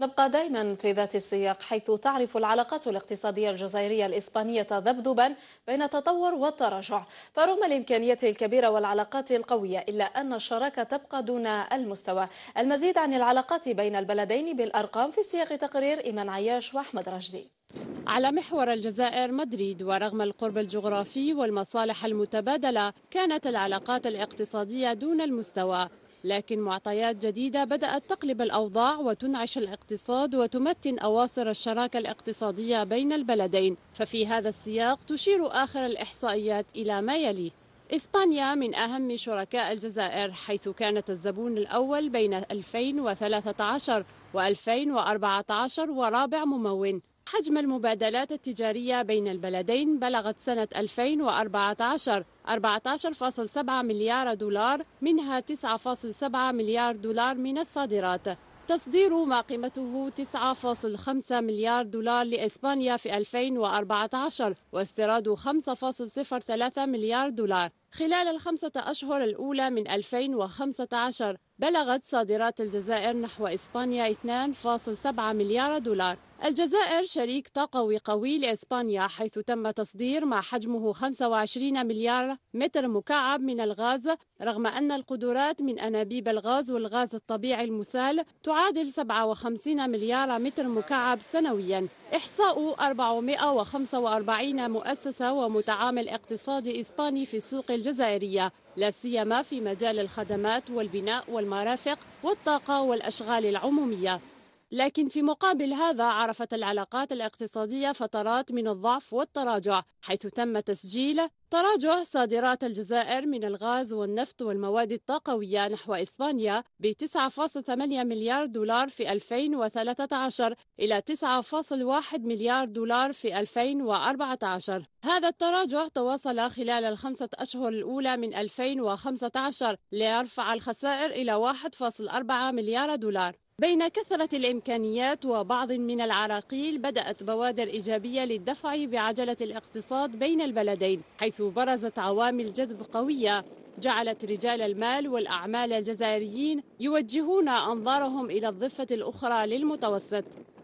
نبقى دائما في ذات السياق حيث تعرف العلاقات الاقتصادية الجزائرية الإسبانية ذبذبا بين تطور وتراجع فرغم الإمكانية الكبيرة والعلاقات القوية إلا أن الشراكة تبقى دون المستوى المزيد عن العلاقات بين البلدين بالأرقام في سياق تقرير إيمان عياش وأحمد رشدي على محور الجزائر مدريد ورغم القرب الجغرافي والمصالح المتبادلة كانت العلاقات الاقتصادية دون المستوى لكن معطيات جديدة بدأت تقلب الأوضاع وتنعش الاقتصاد وتمتن أواصر الشراكة الاقتصادية بين البلدين ففي هذا السياق تشير آخر الإحصائيات إلى ما يلي إسبانيا من أهم شركاء الجزائر حيث كانت الزبون الأول بين 2013 و 2014 ورابع ممول حجم المبادلات التجارية بين البلدين بلغت سنة 2014 14.7 مليار دولار منها 9.7 مليار دولار من الصادرات تصدير ما قيمته 9.5 مليار دولار لإسبانيا في 2014 واستيراد 5.03 مليار دولار خلال الخمسة أشهر الأولى من 2015 بلغت صادرات الجزائر نحو إسبانيا 2.7 مليار دولار الجزائر شريك طاقوي قوي لإسبانيا حيث تم تصدير ما حجمه 25 مليار متر مكعب من الغاز رغم أن القدرات من أنابيب الغاز والغاز الطبيعي المسال تعادل 57 مليار متر مكعب سنويا إحصاء 445 مؤسسة ومتعامل اقتصادي إسباني في السوق الجزائرية لا سيما في مجال الخدمات والبناء والمرافق والطاقة والأشغال العمومية لكن في مقابل هذا عرفت العلاقات الاقتصادية فترات من الضعف والتراجع حيث تم تسجيل تراجع صادرات الجزائر من الغاز والنفط والمواد الطاقوية نحو إسبانيا ب 9.8 مليار دولار في 2013 إلى 9.1 مليار دولار في 2014 هذا التراجع تواصل خلال الخمسة أشهر الأولى من 2015 ليرفع الخسائر إلى 1.4 مليار دولار بين كثرة الإمكانيات وبعض من العراقيل بدأت بوادر إيجابية للدفع بعجلة الاقتصاد بين البلدين حيث برزت عوامل جذب قوية جعلت رجال المال والأعمال الجزائريين يوجهون أنظارهم إلى الضفة الأخرى للمتوسط